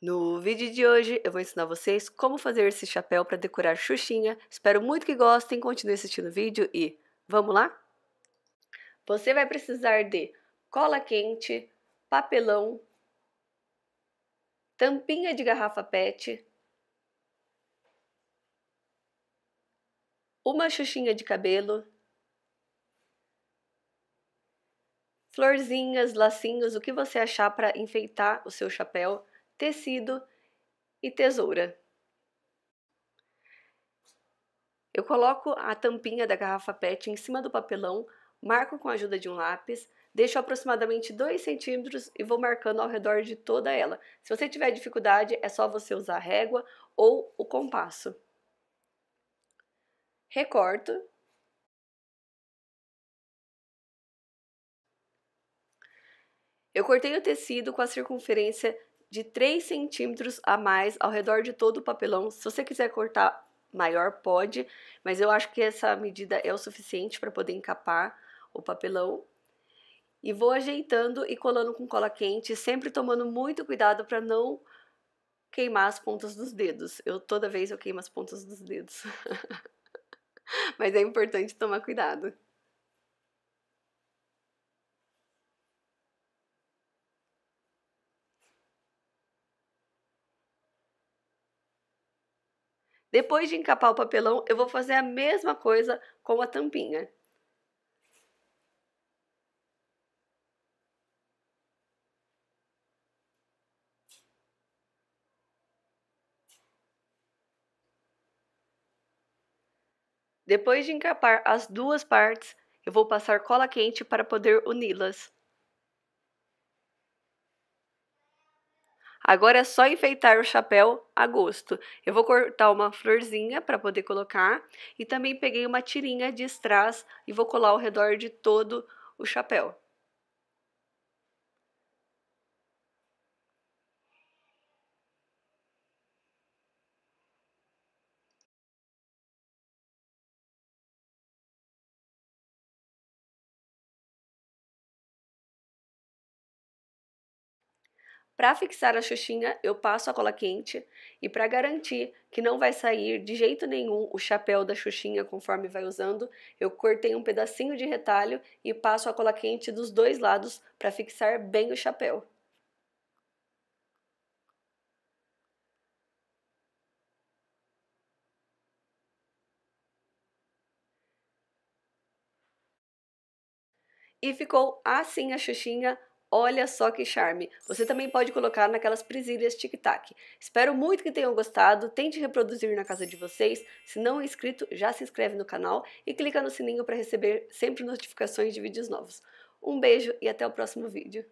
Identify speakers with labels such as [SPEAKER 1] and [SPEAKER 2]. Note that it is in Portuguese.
[SPEAKER 1] No vídeo de hoje eu vou ensinar vocês como fazer esse chapéu para decorar Xuxinha. Espero muito que gostem, continue assistindo o vídeo e vamos lá? Você vai precisar de cola quente, papelão, tampinha de garrafa PET, uma xuxinha de cabelo, florzinhas, lacinhos, o que você achar para enfeitar o seu chapéu tecido e tesoura. Eu coloco a tampinha da garrafa PET em cima do papelão, marco com a ajuda de um lápis, deixo aproximadamente 2 centímetros e vou marcando ao redor de toda ela. Se você tiver dificuldade, é só você usar a régua ou o compasso. Recorto. Eu cortei o tecido com a circunferência de 3 centímetros a mais ao redor de todo o papelão. Se você quiser cortar maior, pode, mas eu acho que essa medida é o suficiente para poder encapar o papelão. E vou ajeitando e colando com cola quente, sempre tomando muito cuidado para não queimar as pontas dos dedos. Eu toda vez eu queimo as pontas dos dedos. mas é importante tomar cuidado. Depois de encapar o papelão, eu vou fazer a mesma coisa com a tampinha. Depois de encapar as duas partes, eu vou passar cola quente para poder uni-las. Agora é só enfeitar o chapéu a gosto. Eu vou cortar uma florzinha para poder colocar e também peguei uma tirinha de strass e vou colar ao redor de todo o chapéu. Para fixar a xuxinha, eu passo a cola quente e para garantir que não vai sair de jeito nenhum o chapéu da xuxinha conforme vai usando, eu cortei um pedacinho de retalho e passo a cola quente dos dois lados para fixar bem o chapéu. E ficou assim a xuxinha Olha só que charme! Você também pode colocar naquelas presilhas tic-tac. Espero muito que tenham gostado, tente reproduzir na casa de vocês. Se não é inscrito, já se inscreve no canal e clica no sininho para receber sempre notificações de vídeos novos. Um beijo e até o próximo vídeo!